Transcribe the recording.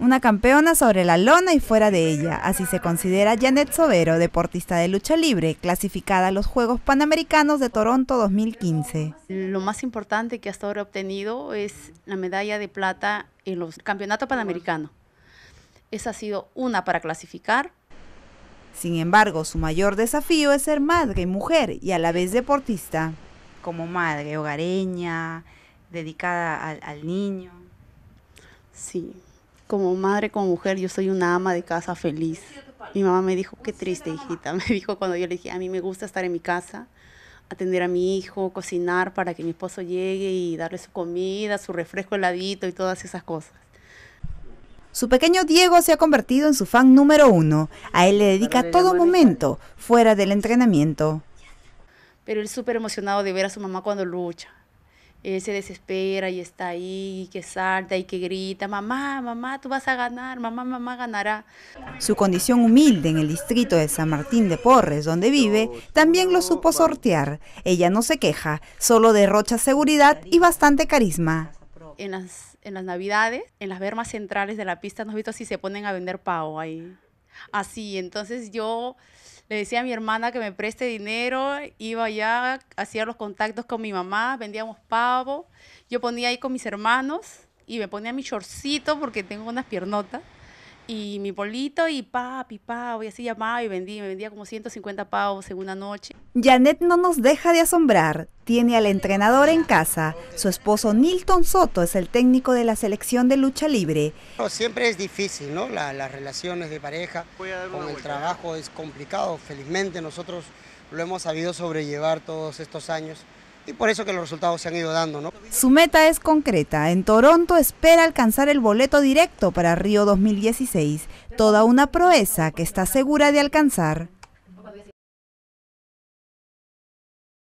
Una campeona sobre la lona y fuera de ella, así se considera Janet Sobero, deportista de lucha libre, clasificada a los Juegos Panamericanos de Toronto 2015. Lo más importante que hasta ahora he obtenido es la medalla de plata en los Campeonatos Panamericanos. Esa ha sido una para clasificar, sin embargo, su mayor desafío es ser madre, y mujer y a la vez deportista. Como madre hogareña, dedicada al, al niño. Sí, como madre, como mujer, yo soy una ama de casa feliz. Mi mamá me dijo, qué triste hijita, me dijo cuando yo le dije, a mí me gusta estar en mi casa, atender a mi hijo, cocinar para que mi esposo llegue y darle su comida, su refresco heladito y todas esas cosas. Su pequeño Diego se ha convertido en su fan número uno. A él le dedica todo momento, fuera del entrenamiento. Pero él es súper emocionado de ver a su mamá cuando lucha. Él se desespera y está ahí, que salta y que grita, mamá, mamá, tú vas a ganar, mamá, mamá ganará. Su condición humilde en el distrito de San Martín de Porres, donde vive, también lo supo sortear. Ella no se queja, solo derrocha seguridad y bastante carisma. En las, en las navidades, en las vermas centrales de la pista, nos visto si se ponen a vender pavo ahí. Así, entonces yo le decía a mi hermana que me preste dinero, iba allá, hacía los contactos con mi mamá, vendíamos pavo, yo ponía ahí con mis hermanos y me ponía mi shortcito porque tengo unas piernotas. Y mi bolito y papi, papi, así llamaba y vendí, me vendía como 150 pavos en una noche. Janet no nos deja de asombrar. Tiene al entrenador en casa. Su esposo Nilton Soto es el técnico de la selección de lucha libre. siempre es difícil, ¿no? las relaciones de pareja con el trabajo es complicado. Felizmente nosotros lo hemos sabido sobrellevar todos estos años y por eso que los resultados se han ido dando. ¿no? Su meta es concreta. En Toronto espera alcanzar el boleto directo para Río 2016, toda una proeza que está segura de alcanzar.